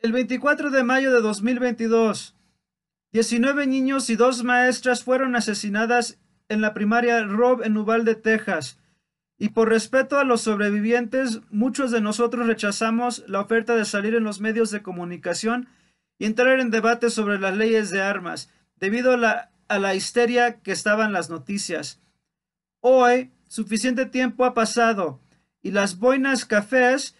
El 24 de mayo de 2022, 19 niños y dos maestras fueron asesinadas en la primaria Rob en Uvalde, Texas. Y por respeto a los sobrevivientes, muchos de nosotros rechazamos la oferta de salir en los medios de comunicación y entrar en debate sobre las leyes de armas, debido a la, a la histeria que estaban las noticias. Hoy, suficiente tiempo ha pasado y las boinas cafés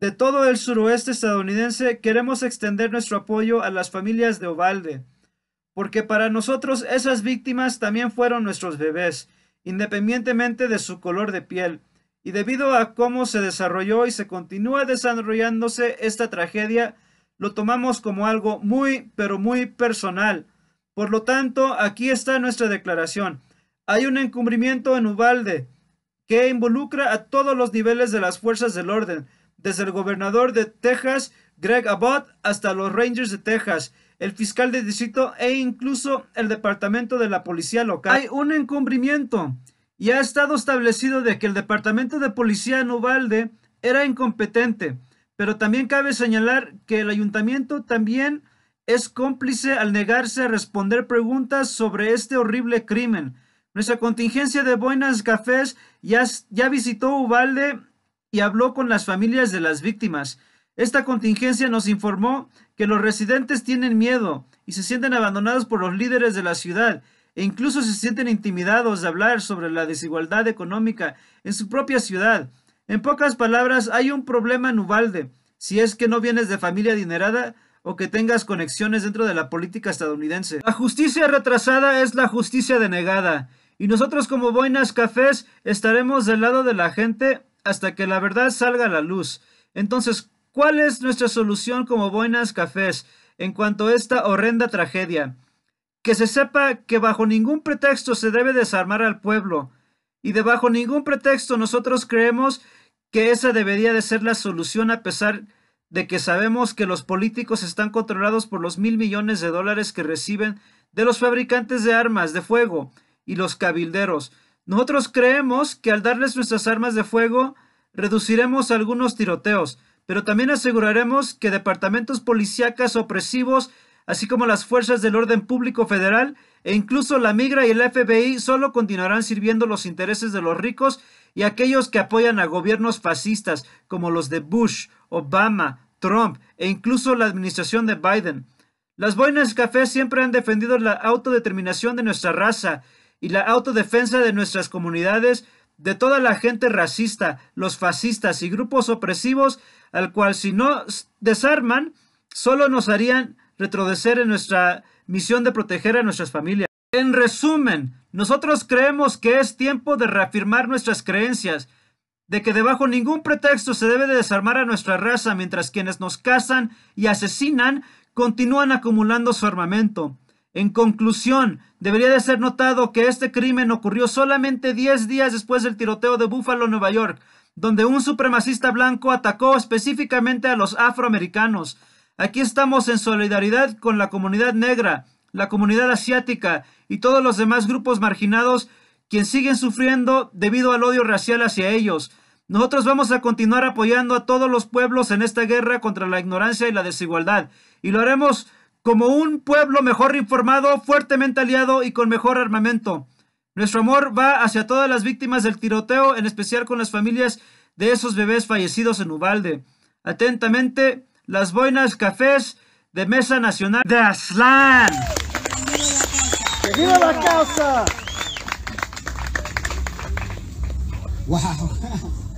de todo el suroeste estadounidense, queremos extender nuestro apoyo a las familias de Ovalde, porque para nosotros esas víctimas también fueron nuestros bebés, independientemente de su color de piel. Y debido a cómo se desarrolló y se continúa desarrollándose esta tragedia, lo tomamos como algo muy, pero muy personal. Por lo tanto, aquí está nuestra declaración. Hay un encubrimiento en Ubalde que involucra a todos los niveles de las fuerzas del orden, desde el gobernador de Texas, Greg Abbott, hasta los Rangers de Texas, el fiscal de distrito e incluso el departamento de la policía local. Hay un encubrimiento y ha estado establecido de que el departamento de policía en Ubalde era incompetente, pero también cabe señalar que el ayuntamiento también es cómplice al negarse a responder preguntas sobre este horrible crimen. Nuestra contingencia de Buenas Cafés ya, ya visitó Ubalde y habló con las familias de las víctimas. Esta contingencia nos informó que los residentes tienen miedo y se sienten abandonados por los líderes de la ciudad e incluso se sienten intimidados de hablar sobre la desigualdad económica en su propia ciudad. En pocas palabras, hay un problema en Ubalde. Si es que no vienes de familia adinerada, o que tengas conexiones dentro de la política estadounidense. La justicia retrasada es la justicia denegada y nosotros como Boinas Cafés estaremos del lado de la gente hasta que la verdad salga a la luz. Entonces, ¿cuál es nuestra solución como buenas cafés en cuanto a esta horrenda tragedia? Que se sepa que bajo ningún pretexto se debe desarmar al pueblo y de bajo ningún pretexto nosotros creemos que esa debería de ser la solución a pesar de que sabemos que los políticos están controlados por los mil millones de dólares que reciben de los fabricantes de armas de fuego y los cabilderos. Nosotros creemos que al darles nuestras armas de fuego reduciremos algunos tiroteos, pero también aseguraremos que departamentos policíacas opresivos, así como las fuerzas del orden público federal e incluso la migra y el FBI solo continuarán sirviendo los intereses de los ricos y aquellos que apoyan a gobiernos fascistas como los de Bush, Obama, Trump e incluso la administración de Biden. Las boinas café siempre han defendido la autodeterminación de nuestra raza y la autodefensa de nuestras comunidades de toda la gente racista, los fascistas y grupos opresivos, al cual si no desarman, solo nos harían retroceder en nuestra misión de proteger a nuestras familias. En resumen, nosotros creemos que es tiempo de reafirmar nuestras creencias, de que debajo ningún pretexto se debe de desarmar a nuestra raza mientras quienes nos cazan y asesinan continúan acumulando su armamento. En conclusión, debería de ser notado que este crimen ocurrió solamente 10 días después del tiroteo de Buffalo, Nueva York, donde un supremacista blanco atacó específicamente a los afroamericanos. Aquí estamos en solidaridad con la comunidad negra, la comunidad asiática y todos los demás grupos marginados quienes siguen sufriendo debido al odio racial hacia ellos. Nosotros vamos a continuar apoyando a todos los pueblos en esta guerra contra la ignorancia y la desigualdad, y lo haremos como un pueblo mejor informado, fuertemente aliado y con mejor armamento. Nuestro amor va hacia todas las víctimas del tiroteo, en especial con las familias de esos bebés fallecidos en Ubalde. Atentamente, las boinas cafés de Mesa Nacional de Aslan. viva la causa! ¡Wow!